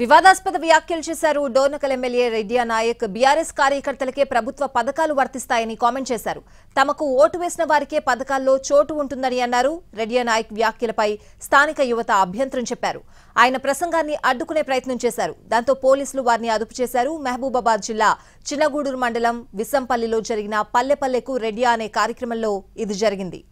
వివాదాస్పద వ్యాఖ్యలు చేశారు డోర్నకల్ ఎమ్మెల్యే రెడ్డియా నాయక్ బీఆర్ఎస్ కార్యకర్తలకే ప్రభుత్వ పథకాలు వర్తిస్తాయని కామెంట్ చేశారు తమకు ఓటు వేసిన వారికే పథకాల్లో చోటు ఉంటుందని అన్నారు రెడ్డియా నాయక్ వ్యాఖ్యలపై స్థానిక యువత అభ్యంతరం చెప్పారు ఆయన ప్రసంగాన్ని అడ్డుకునే ప్రయత్నం చేశారు దాంతో పోలీసులు వారిని అదుపు చేశారు మహబూబాబాద్ జిల్లా చిన్నగూడూరు మండలం విసంపల్లిలో జరిగిన పల్లెపల్లెకు రెడ్డియా అనే కార్యక్రమంలో ఇది జరిగింది